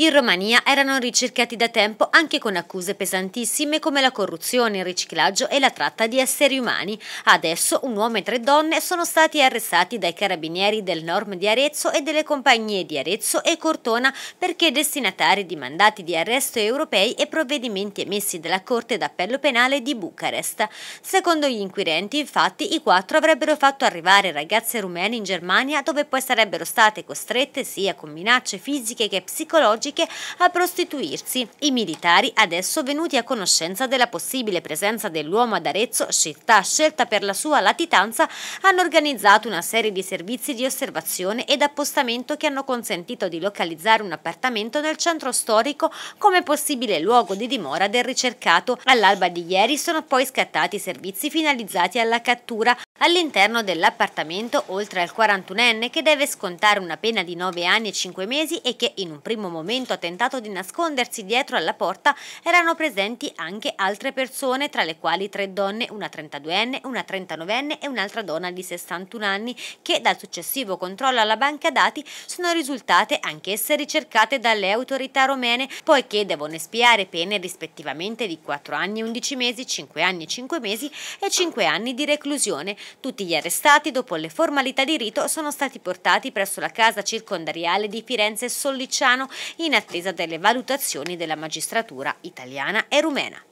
In Romania erano ricercati da tempo anche con accuse pesantissime come la corruzione, il riciclaggio e la tratta di esseri umani. Adesso un uomo e tre donne sono stati arrestati dai carabinieri del Norm di Arezzo e delle compagnie di Arezzo e Cortona perché destinatari di mandati di arresto europei e provvedimenti emessi dalla Corte d'Appello Penale di Bucarest. Secondo gli inquirenti, infatti, i quattro avrebbero fatto arrivare ragazze rumene in Germania dove poi sarebbero state costrette sia con minacce fisiche che psicologiche psicologiche a prostituirsi. I militari, adesso venuti a conoscenza della possibile presenza dell'uomo ad Arezzo, città scelta per la sua latitanza, hanno organizzato una serie di servizi di osservazione ed appostamento che hanno consentito di localizzare un appartamento nel centro storico come possibile luogo di dimora del ricercato. All'alba di ieri sono poi scattati servizi finalizzati alla cattura, All'interno dell'appartamento, oltre al 41enne che deve scontare una pena di 9 anni e 5 mesi e che in un primo momento ha tentato di nascondersi dietro alla porta, erano presenti anche altre persone, tra le quali tre donne, una 32enne, una 39enne e un'altra donna di 61 anni, che dal successivo controllo alla banca dati sono risultate anch'esse ricercate dalle autorità romene, poiché devono espiare pene rispettivamente di 4 anni e 11 mesi, 5 anni e 5 mesi e 5 anni di reclusione tutti gli arrestati, dopo le formalità di rito, sono stati portati presso la casa circondariale di Firenze Solliciano in attesa delle valutazioni della magistratura italiana e rumena.